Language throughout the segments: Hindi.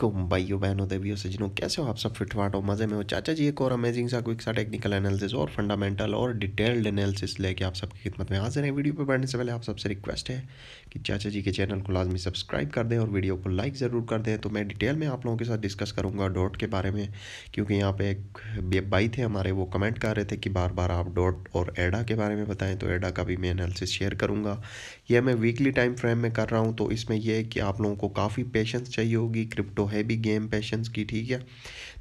गुम भाइयों बहनों देवियों सजनों कैसे हो आप सब फिटवाट हो मज़े में हो चाचा जी एक और अमेजिंग सा क्विक सा टेक्निकल एनालिसिस और फंडामेंटल और डिटेल्ड एनालिसिस लेके आप सबकी खिदमत में हाजिर है वीडियो पर बढ़ने से पहले आप सबसे रिक्वेस्ट है कि चाचा जी के चैनल को लाजमी सब्सक्राइब कर दें और वीडियो को लाइक ज़रूर कर दें तो मैं डिटेल में आप लोगों के साथ डिस्कस करूँगा डॉट के बारे में क्योंकि यहाँ पे एक बेबाई थे हमारे वो कमेंट कर रहे थे कि बार बार आप डॉट और एडा के बारे में बताएं तो एडा का भी मैं एनालिसिस शेयर करूँगा यह मैं वीकली टाइम फ्रेम में कर रहा हूँ तो इसमें यह है कि आप लोगों को काफ़ी पेशेंस चाहिए होगी क्रिप्टो तो है भी गेम पैशंस की ठीक है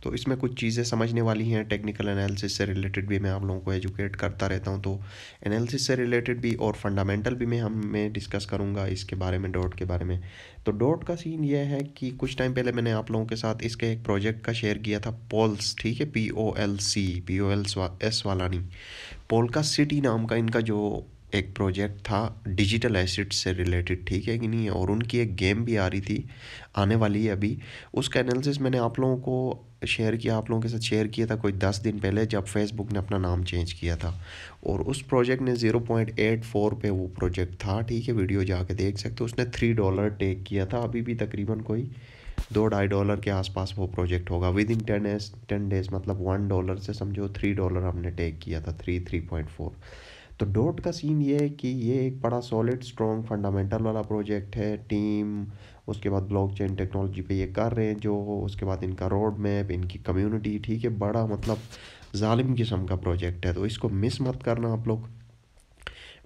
तो इसमें कुछ चीज़ें समझने वाली हैं टेक्निकल एनालिसिस से रिलेटेड भी मैं आप लोगों को एजुकेट करता रहता हूँ तो एनालिसिस से रिलेटेड भी और फंडामेंटल भी मैं हम मैं डिस्कस करूँगा इसके बारे में डॉट के बारे में तो डॉट का सीन यह है कि कुछ टाइम पहले मैंने आप लोगों के साथ इसके एक प्रोजेक्ट का शेयर किया था पोल्स ठीक है P O L C P O L S वाला नहीं पोलका सिटी नाम का इनका जो एक प्रोजेक्ट था डिजिटल एसिड से रिलेटेड ठीक है कि नहीं और उनकी एक गेम भी आ रही थी आने वाली है अभी उसका एनालिसिस मैंने आप लोगों को शेयर किया आप लोगों के साथ शेयर किया था कोई दस दिन पहले जब फेसबुक ने अपना नाम चेंज किया था और उस प्रोजेक्ट ने ज़ीरो पॉइंट एट फोर पर वो प्रोजेक्ट था ठीक है वीडियो जाके देख सकते हो उसने थ्री डॉलर टेक किया था अभी भी तकरीबन कोई दो ढाई डॉलर के आसपास वो प्रोजेक्ट होगा within ten as ten days मतलब वन डॉलर से समझो थ्री डॉलर हमने टेक किया था थ्री थ्री पॉइंट फोर तो डोट का सीन ये है कि ये एक बड़ा सॉलिड स्ट्रॉन्ग फंडामेंटल वाला प्रोजेक्ट है टीम उसके बाद ब्लॉकचेन टेक्नोलॉजी पे ये कर रहे हैं जो उसके बाद इनका रोड मैप इनकी कम्युनिटी ठीक है बड़ा मतलब ालिम किस्म का प्रोजेक्ट है तो इसको मिस मत करना आप लोग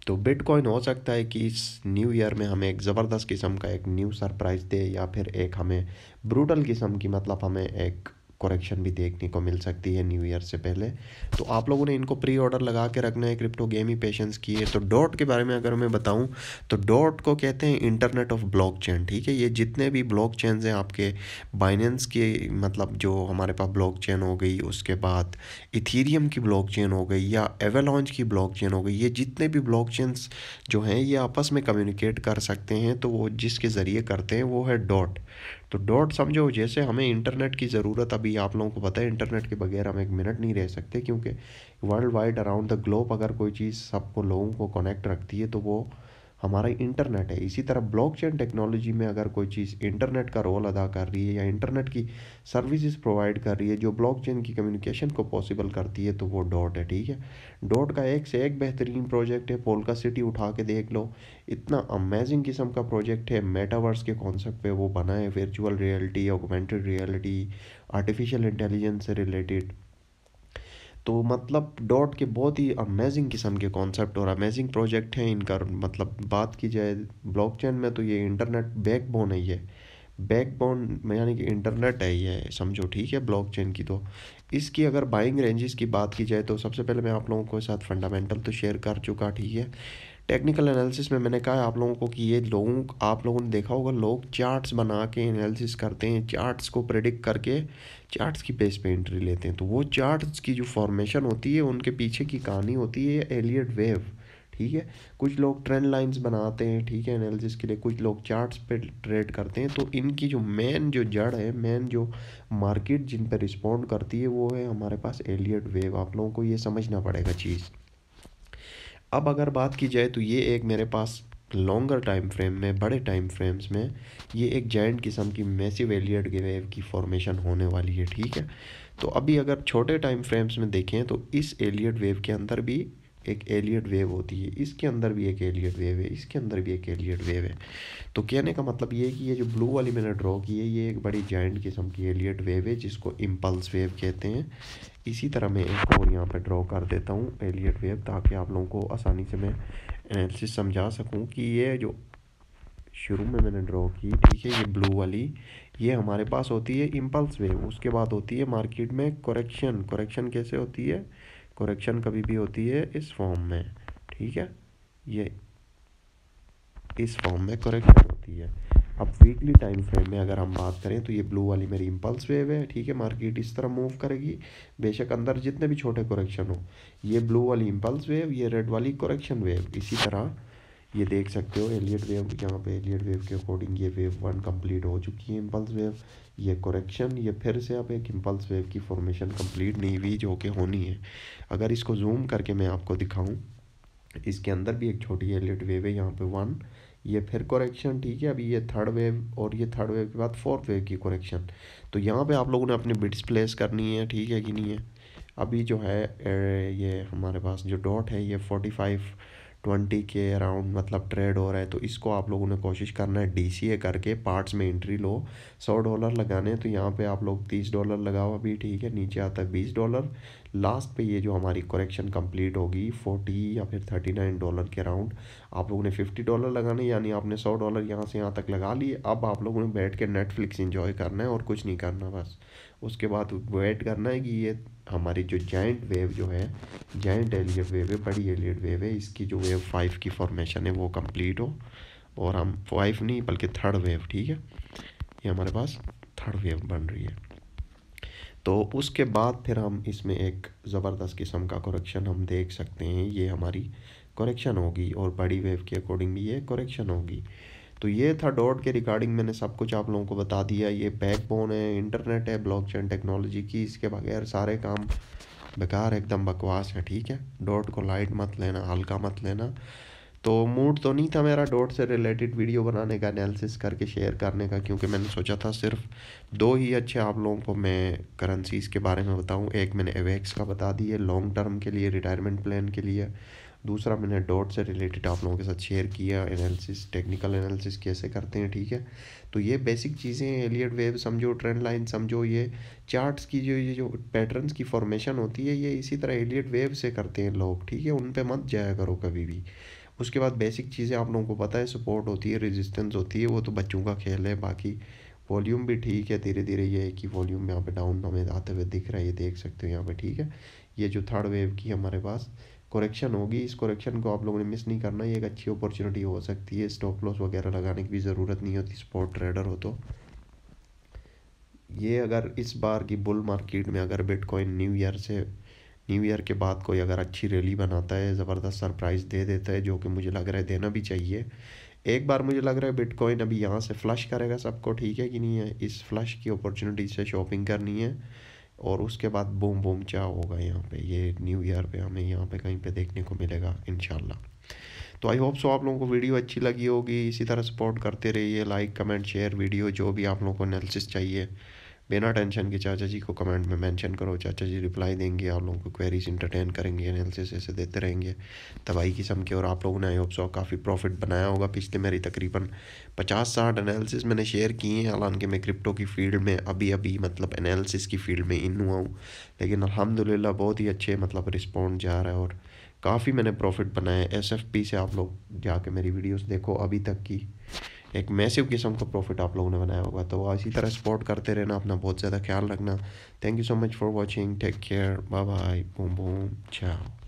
तो बिटकॉइन हो सकता है कि इस न्यू ईयर में हमें एक ज़बरदस्त किस्म का एक न्यू सरप्राइज़ दे या फिर एक हमें ब्रूटल किस्म की मतलब हमें एक करेक्शन भी देखने को मिल सकती है न्यू ईयर से पहले तो आप लोगों ने इनको प्री ऑर्डर लगा के रखना है क्रिप्टो गेम ही पेशेंस की है तो डॉट के बारे में अगर मैं बताऊं तो डॉट को कहते हैं इंटरनेट ऑफ ब्लॉक ठीक है ये जितने भी ब्लॉक हैं आपके बाइनेंस के मतलब जो हमारे पास ब्लॉक हो गई उसके बाद इथीरियम की ब्लॉक हो गई या एवेलॉन्च की ब्लॉक हो गई ये जितने भी ब्लॉक जो हैं ये आपस में कम्युनिकेट कर सकते हैं तो वो जिसके ज़रिए करते हैं वो है डॉट तो डॉट समझो जैसे हमें इंटरनेट की ज़रूरत अभी आप लोगों को पता है इंटरनेट के बगैर हम एक मिनट नहीं रह सकते क्योंकि world wide around the globe अगर कोई चीज़ सबको लोगों को कनेक्ट रखती है तो वो हमारा इंटरनेट है इसी तरह ब्लॉकचेन टेक्नोलॉजी में अगर कोई चीज़ इंटरनेट का रोल अदा कर रही है या इंटरनेट की सर्विसेज प्रोवाइड कर रही है जो ब्लॉकचेन की कम्युनिकेशन को पॉसिबल करती है तो वो डॉट है ठीक है डॉट का एक से एक बेहतरीन प्रोजेक्ट है पोलका सिटी उठा के देख लो इतना अमेजिंग किस्म का प्रोजेक्ट है मेटावर्स के कॉन्सेप्ट वो बना है virtual reality augmented reality artificial intelligence से रिलेटेड तो मतलब डॉट के बहुत ही अमेजिंग किस्म के कॉन्सेप्ट और अमेजिंग प्रोजेक्ट हैं इनका मतलब बात की जाए ब्लॉकचेन में तो ये इंटरनेट बैकबोन है ये बैकबोन में यानी कि इंटरनेट है ये समझो ठीक है ब्लॉकचेन की तो इसकी अगर बाइंग रेंजेस की बात की जाए तो सबसे पहले मैं आप लोगों के साथ फंडामेंटल तो शेयर कर चुका ठीक है टेक्निकल एनालिसिस में मैंने कहा आप लोगों को कि ये लोगों आप लोगों ने देखा होगा लोग चार्ट्स बना के एनालिसिस करते हैं चार्ट्स को प्रेडिक्ट करके चार्ट्स की बेस पे एंट्री लेते हैं तो वो चार्ट्स की जो फॉर्मेशन होती है उनके पीछे की कहानी होती है एलियट वेव ठीक है कुछ लोग ट्रेंड लाइंस बनाते हैं ठीक है एनालिसिस के लिए कुछ लोग चार्ट्स पे ट्रेड करते हैं तो इनकी जो मेन जो जड़ है मेन जो मार्केट जिन पर रिस्पॉन्ड करती है वो है हमारे पास एलियट वेव आप लोगों को ये समझना पड़ेगा चीज़ अब अगर बात की जाए तो ये एक मेरे पास लॉन्गर टाइम फ्रेम में बड़े टाइम फ्रेम्स में ये एक जैंट किस्म की मैसिव एलियट वेव की फॉर्मेशन होने वाली है ठीक है तो अभी अगर छोटे टाइम फ्रेम्स में देखें तो इस एलियट वेव के अंदर भी एक एलियट वेव होती है इसके अंदर भी एक एलियट वेव है इसके अंदर भी एक एलियट वेव है तो कहने का मतलब ये है कि ये जो ब्लू वाली मैंने ड्रॉ की है ये एक बड़ी जॉइंट किस्म की एलियट वेव है जिसको इम्पल्स वेव कहते हैं इसी तरह मैं एक और यहाँ पर ड्रॉ कर देता हूँ एलियट वेव ताकि आप लोगों को आसानी से मैं एनालिसिस समझा सकूँ कि ये जो शुरू में मैंने ड्रॉ की ठीक है ये ब्लू वाली ये हमारे पास होती है इम्पल्स वेव उसके बाद होती है मार्केट में करेक्शन करेक्शन कैसे होती है करेक्शन कभी भी होती है इस फॉर्म में ठीक है ये इस फॉर्म में करेक्शन होती है अब वीकली टाइम फ्रेम में अगर हम बात करें तो ये ब्लू वाली मेरी इम्पल्स वेव है ठीक है मार्केट इस तरह मूव करेगी बेशक अंदर जितने भी छोटे करेक्शन हो ये ब्लू वाली इम्पल्स वेव ये रेड वाली करेक्शन वेव इसी तरह ये देख सकते हो एलियट वेव यहाँ पे एलियट वेव के अकॉर्डिंग ये वेव वन कंप्लीट हो चुकी है इम्पल्स वेव ये करेक्शन ये फिर से अब एक इम्पल्स वेव की फॉर्मेशन कंप्लीट नहीं हुई जो कि होनी है अगर इसको जूम करके मैं आपको दिखाऊं इसके अंदर भी एक छोटी एलियट वेव है यहाँ पे वन ये फिर करेक्शन ठीक है अभी ये थर्ड वेव और ये थर्ड वेव के बाद फोर्थ वेव की करेक्शन तो यहाँ पर आप लोगों ने अपनी बिट्स प्लेस करनी है ठीक है कि नहीं है अभी जो है ये हमारे पास जो डॉट है ये फोर्टी फाइव ट्वेंटी के अराउंड मतलब ट्रेड हो रहा है तो इसको आप लोगों ने कोशिश करना है डी सी ए करके पार्ट्स में एंट्री लो सौ डॉलर लगाने तो यहाँ पे आप लोग तीस डॉलर लगाओ अभी ठीक है नीचे आता है बीस डॉलर लास्ट पे ये जो हमारी करेक्शन कंप्लीट होगी फोर्टी या फिर थर्टी नाइन डॉलर के अराउंड आप लोगों ने फिफ्टी डॉलर लगाने यानी आपने सौ डॉलर यहाँ से यहाँ तक लगा लिए अब आप लोगों ने बैठ के नेटफ्लिक्स इंजॉय करना है और कुछ नहीं करना बस उसके बाद वेट करना है कि ये हमारी जो जॉइंट वेव जो है जॉइंट एलियड वेव है बड़ी एलियड वेव है इसकी जो वेव फाइव की फॉर्मेशन है वो कम्प्लीट हो और हम फाइव नहीं बल्कि थर्ड वेव ठीक है ये हमारे पास थर्ड वेव बन रही है तो उसके बाद फिर हम इसमें एक ज़बरदस्त किस्म का करेक्शन हम देख सकते हैं ये हमारी करेक्शन होगी और बड़ी वेव के अकॉर्डिंग भी ये करेक्शन होगी तो ये था डॉट के रिगार्डिंग मैंने सब कुछ आप लोगों को बता दिया ये बैकबोन है इंटरनेट है ब्लॉकचेन टेक्नोलॉजी की इसके बगैर सारे काम बेकार एकदम बकवास है ठीक है डॉट को लाइट मत लेना हल्का मत लेना तो मूड तो नहीं था मेरा डॉट से रिलेटेड वीडियो बनाने का एनालिसिस करके शेयर करने का क्योंकि मैंने सोचा था सिर्फ दो ही अच्छे आप लोगों को मैं करेंसीज़ के बारे में बताऊं एक मैंने एवेक्स का बता दी है लॉन्ग टर्म के लिए रिटायरमेंट प्लान के लिए दूसरा मैंने डॉट से रिलेटेड आप लोगों के साथ शेयर किया एनालिसिस टेक्निकल एनालिसिस कैसे करते हैं ठीक है तो ये बेसिक चीज़ें एलियट वेव समझो ट्रेंड लाइन समझो ये चार्ट्स की जो ये जो पैटर्न्स की फॉर्मेशन होती है ये इसी तरह एलियट वेव से करते हैं लोग ठीक है उन पर मत जाया करो कभी भी उसके बाद बेसिक चीज़ें आप लोगों को पता है सपोर्ट होती है रेजिस्टेंस होती है वो तो बच्चों का खेल है बाकी वॉल्यूम भी ठीक है धीरे धीरे ये है कि वॉल्यूम यहाँ पे डाउन हमें आते हुए दिख रहा है ये देख सकते हो यहाँ पे ठीक है ये जो थर्ड वेव की हमारे पास करेक्शन होगी इस करेक्शन को आप लोगों ने मिस नहीं करना ये एक अच्छी अपॉर्चुनिटी हो सकती है स्टॉप लॉस वगैरह लगाने की भी ज़रूरत नहीं होती स्पॉट ट्रेडर हो तो ये अगर इस बार की बुल मार्केट में अगर बिटकॉइन न्यू ईयर से न्यू ईयर के बाद कोई अगर अच्छी रैली बनाता है ज़बरदस्त सरप्राइज़ दे देता है जो कि मुझे लग रहा है देना भी चाहिए एक बार मुझे लग रहा है बिटकॉइन अभी यहाँ से फ़्लश करेगा सबको ठीक है कि नहीं है इस फ्लश की अपॉर्चुनिटी से शॉपिंग करनी है और उसके बाद बूम बूम चा होगा यहाँ पे ये न्यू ईयर पे हमें यहाँ पे कहीं पे देखने को मिलेगा इन तो आई होप सो आप लोगों को वीडियो अच्छी लगी होगी इसी तरह सपोर्ट करते रहिए लाइक कमेंट शेयर वीडियो जो भी आप लोगों को एनालिसिस चाहिए बिना टेंशन के चाचा जी को कमेंट में मेंशन करो चाचा जी रिप्लाई देंगे आप लोगों को क्वेरीज इंटरटेन करेंगे एनालिसिस ऐसे देते रहेंगे तबाही किस्म के और आप लोगों ने आई होप सो काफ़ी प्रॉफिट बनाया होगा पिछले मेरी तकरीबन पचास साठ एनालिसिस मैंने शेयर किए हैं हालांकि मैं क्रिप्टो की फील्ड में अभी अभी मतलब एनालिसिस की फील्ड में इन हुआ हूँ लेकिन अलहमदिल्ला बहुत ही अच्छे मतलब रिस्पॉन्ड जा रहा है और काफ़ी मैंने प्रॉफिट बनाया एस एफ पी से आप लोग जाके मेरी वीडियोज़ देखो अभी तक की एक मैसिव किस्म का प्रॉफिट आप लोगों ने बनाया होगा तो इसी तरह सपोर्ट करते रहना अपना बहुत ज़्यादा ख्याल रखना thank you so much for watching take care bye bye boom boom चाओ